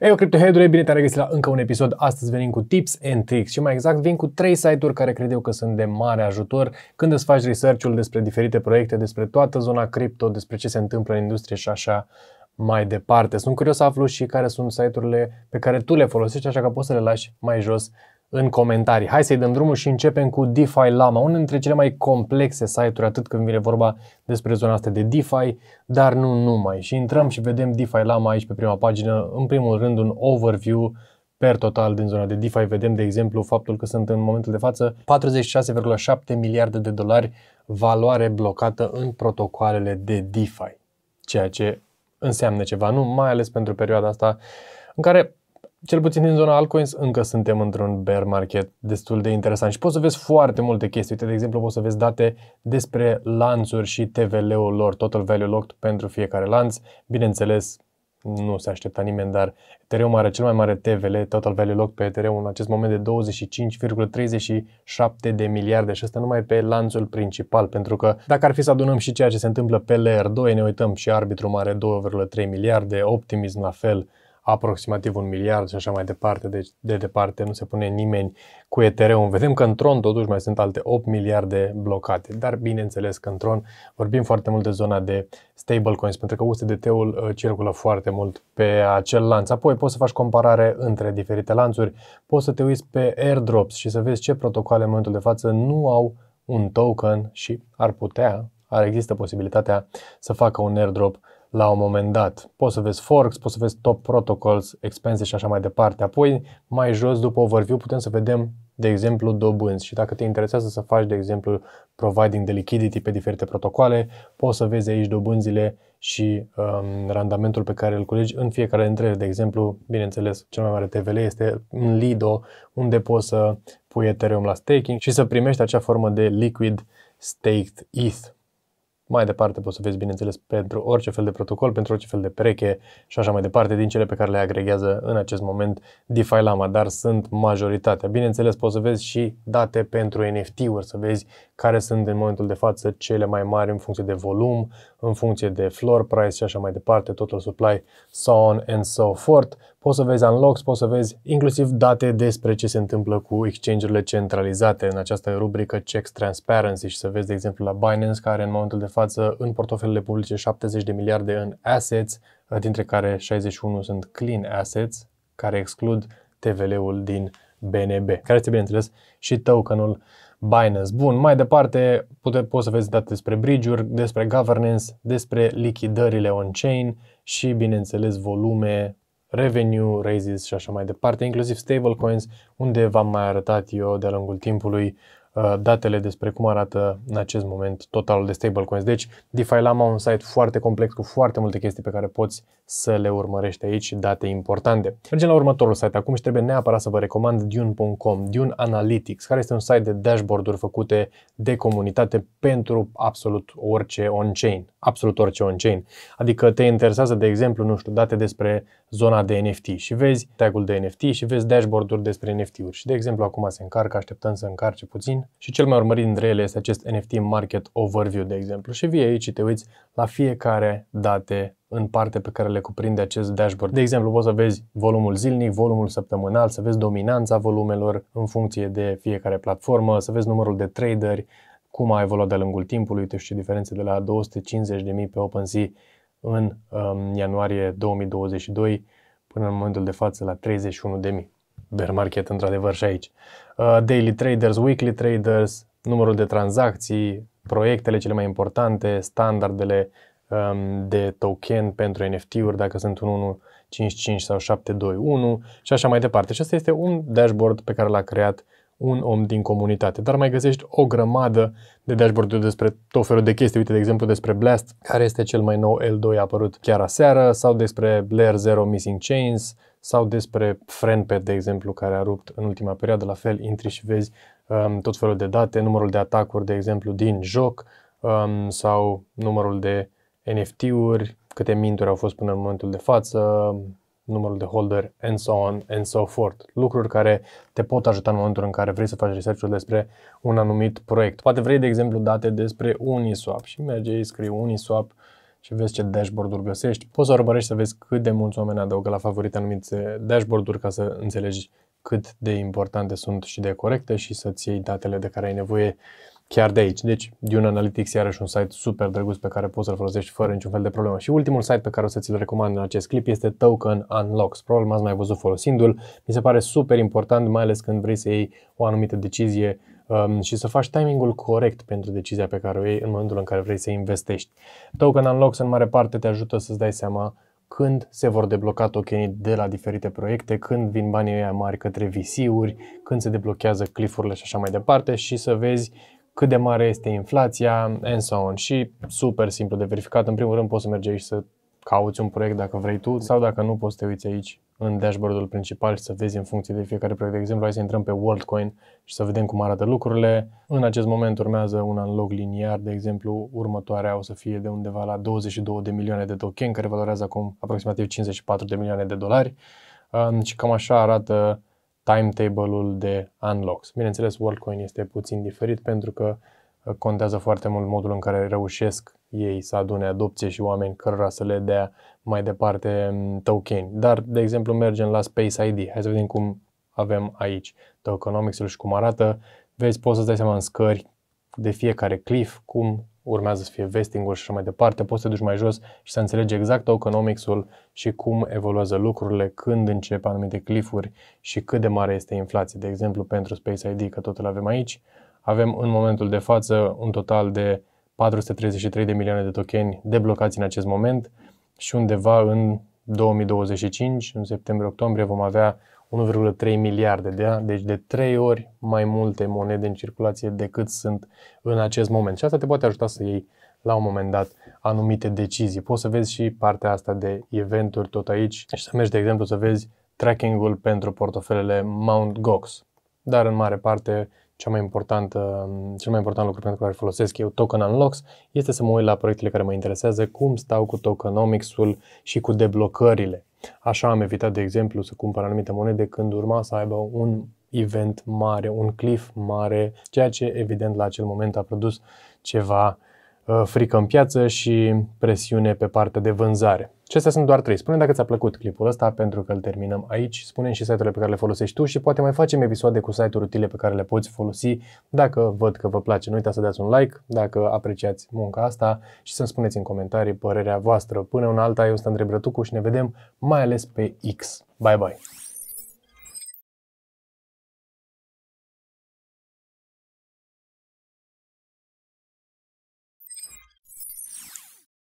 Eu, CryptoHead-ure, bine te-am regăsit la încă un episod. Astăzi venim cu tips and tricks și mai exact vin cu trei site-uri care cred eu că sunt de mare ajutor când îți faci research-ul despre diferite proiecte, despre toată zona cripto, despre ce se întâmplă în industrie și așa mai departe. Sunt curios să aflu și care sunt site-urile pe care tu le folosești, așa că poți să le lași mai jos în comentarii. Hai să-i dăm drumul și începem cu DeFi Lama, unul dintre cele mai complexe site-uri atât când vine vorba despre zona asta de DeFi, dar nu numai. Și intrăm și vedem DeFi Lama aici pe prima pagină, în primul rând un overview per total din zona de DeFi. Vedem, de exemplu, faptul că sunt în momentul de față 46,7 miliarde de dolari valoare blocată în protocoalele de DeFi, ceea ce înseamnă ceva, nu? Mai ales pentru perioada asta în care cel puțin din zona altcoins, încă suntem într-un bear market destul de interesant și poți să vezi foarte multe chestii. Uite, de exemplu, poți să vezi date despre lanțuri și TVL-ul lor, total value locked pentru fiecare lanț. Bineînțeles, nu se aștepta nimeni, dar Ethereum are cel mai mare TVL, total value locked pe Ethereum în acest moment de 25,37 de miliarde și asta numai pe lanțul principal, pentru că dacă ar fi să adunăm și ceea ce se întâmplă pe Layer 2, ne uităm și arbitru are 2,3 miliarde, Optimism la fel, aproximativ un miliard și așa mai departe, deci de departe nu se pune nimeni cu Ethereum. Vedem că în Tron totuși mai sunt alte 8 miliarde blocate, dar bineînțeles că în Tron vorbim foarte mult de zona de stablecoins, pentru că USDT-ul uh, circulă foarte mult pe acel lanț. Apoi poți să faci comparare între diferite lanțuri, poți să te uiți pe airdrops și să vezi ce protocoale în momentul de față nu au un token și ar putea, ar există posibilitatea să facă un airdrop la un moment dat. Poți să vezi forks, poți să vezi top protocols, expense și așa mai departe. Apoi, mai jos, după overview, putem să vedem, de exemplu, dobânzi. Și dacă te interesează să faci, de exemplu, providing de liquidity pe diferite protocoale, poți să vezi aici dobânzile și um, randamentul pe care îl culegi în fiecare dintre ele. De exemplu, bineînțeles, cel mai mare TVL este în Lido, unde poți să pui Ethereum la staking și să primești acea formă de liquid staked ETH. Mai departe poți să vezi, bineînțeles, pentru orice fel de protocol, pentru orice fel de pereche și așa mai departe, din cele pe care le agregează în acest moment DeFi Lama, dar sunt majoritatea. Bineînțeles, poți să vezi și date pentru NFT-uri, să vezi care sunt în momentul de față cele mai mari în funcție de volum, în funcție de floor price și așa mai departe, total supply, so on and so forth. Poți să vezi unlocks, poți să vezi inclusiv date despre ce se întâmplă cu exchange-urile centralizate în această rubrică Checks Transparency și să vezi, de exemplu, la Binance, care în momentul de față în portofelele publice 70 de miliarde în assets, ă, dintre care 61 sunt clean assets, care exclud TVL-ul din BNB, care este, bineînțeles, și tokenul Binance. Bun, mai departe pute, poți să vezi date despre bridge despre governance, despre lichidările on-chain și, bineînțeles, volume revenue raises și așa mai departe, inclusiv stablecoins, unde v-am mai arătat eu de-a lungul timpului Uh, datele despre cum arată în acest moment totalul de stablecoins. Deci, DeFi Lama un site foarte complex cu foarte multe chestii pe care poți să le urmărești aici date importante. Mergem la următorul site acum și trebuie neapărat să vă recomand Dune.com, Dune Analytics, care este un site de dashboard-uri făcute de comunitate pentru absolut orice on-chain. Absolut orice on-chain. Adică te interesează, de exemplu, nu știu, date despre zona de NFT și vezi tagul de NFT și vezi dashboard-uri despre NFT-uri. Și, de exemplu, acum se încarcă, așteptăm să încarce puțin și cel mai urmărit dintre ele este acest NFT Market Overview, de exemplu. Și vii aici și te uiți la fiecare date în parte pe care le cuprinde acest dashboard. De exemplu, poți să vezi volumul zilnic, volumul săptămânal, să vezi dominanța volumelor în funcție de fiecare platformă, să vezi numărul de traderi, cum a evoluat de-a lungul timpului, uite și diferențe de la 250.000 pe OpenSea în um, ianuarie 2022 până în momentul de față la 31.000 bear market într-adevăr și aici. Uh, daily traders, weekly traders, numărul de tranzacții, proiectele cele mai importante, standardele um, de token pentru NFT-uri, dacă sunt un 1, 5 sau 1 și așa mai departe. Și asta este un dashboard pe care l-a creat un om din comunitate. Dar mai găsești o grămadă de dashboard despre tot felul de chestii. Uite, de exemplu, despre Blast, care este cel mai nou L2 apărut chiar aseară, sau despre Layer 0 Missing Chains, sau despre FriendPad, de exemplu, care a rupt în ultima perioadă. La fel, intri și vezi um, tot felul de date, numărul de atacuri, de exemplu, din joc um, sau numărul de NFT-uri, câte minturi au fost până în momentul de față, numărul de holder, and so on, and so forth. Lucruri care te pot ajuta în momentul în care vrei să faci research despre un anumit proiect. Poate vrei, de exemplu, date despre Uniswap și mergi, scrii Uniswap și vezi ce dashboard-uri găsești. Poți să urmărești să vezi cât de mulți oameni adaugă la favorite anumite dashboard-uri ca să înțelegi cât de importante sunt și de corecte și să-ți iei datele de care ai nevoie chiar de aici. Deci, Dune Analytics iarăși un site super drăguț pe care poți să-l folosești fără niciun fel de problemă. Și ultimul site pe care o să ți-l recomand în acest clip este Token Unlocks. Probabil m-ați mai văzut folosindu-l. Mi se pare super important, mai ales când vrei să iei o anumită decizie um, și să faci timingul corect pentru decizia pe care o iei în momentul în care vrei să investești. Token Unlocks în mare parte te ajută să-ți dai seama când se vor debloca tokenii de la diferite proiecte, când vin banii ăia mari către VC-uri, când se deblochează clifurile și așa mai departe și să vezi cât de mare este inflația and so on. Și super simplu de verificat. În primul rând poți să mergi aici să cauți un proiect dacă vrei tu sau dacă nu poți să te uiți aici în dashboard-ul principal și să vezi în funcție de fiecare proiect. De exemplu, hai să intrăm pe WorldCoin și să vedem cum arată lucrurile. În acest moment urmează un unlock liniar, de exemplu, următoarea o să fie de undeva la 22 de milioane de token, care valorează acum aproximativ 54 de milioane de dolari. Și cam așa arată timetable-ul de unlocks. Bineînțeles, WorldCoin este puțin diferit pentru că uh, contează foarte mult modul în care reușesc ei să adune adopție și oameni cărora să le dea mai departe mm, token. Dar, de exemplu, mergem la Space ID. Hai să vedem cum avem aici tokenomics-ul și cum arată. Vezi, poți să-ți dai seama în scări de fiecare cliff, cum urmează să fie vestingul și așa mai departe, poți să te duci mai jos și să înțelegi exact tokenomics-ul și cum evoluează lucrurile, când încep anumite clifuri și cât de mare este inflația. De exemplu, pentru Space ID, că tot îl avem aici, avem în momentul de față un total de 433 de milioane de tokeni deblocați în acest moment și undeva în 2025, în septembrie-octombrie, vom avea 1,3 miliarde de ani, deci de 3 ori mai multe monede în circulație decât sunt în acest moment. Și asta te poate ajuta să iei la un moment dat anumite decizii. Poți să vezi și partea asta de eventuri tot aici și să mergi, de exemplu, să vezi tracking-ul pentru portofelele Mount Gox. Dar în mare parte cea mai importantă, cel mai important lucru pentru care folosesc eu Token Unlocks este să mă uit la proiectele care mă interesează, cum stau cu tokenomics-ul și cu deblocările. Așa am evitat, de exemplu, să cumpăr anumite monede când urma să aibă un event mare, un cliff mare, ceea ce evident la acel moment a produs ceva Uh, frică în piață și presiune pe partea de vânzare. Acestea sunt doar trei. Spune dacă ți-a plăcut clipul ăsta, pentru că îl terminăm aici. Spune și site-urile pe care le folosești tu și poate mai facem episoade cu site-uri utile pe care le poți folosi. Dacă văd că vă place, nu uitați să dați un like, dacă apreciați munca asta și să-mi spuneți în comentarii părerea voastră. Până una alta, eu sunt Andrei Brătucu și ne vedem mai ales pe X. Bye bye!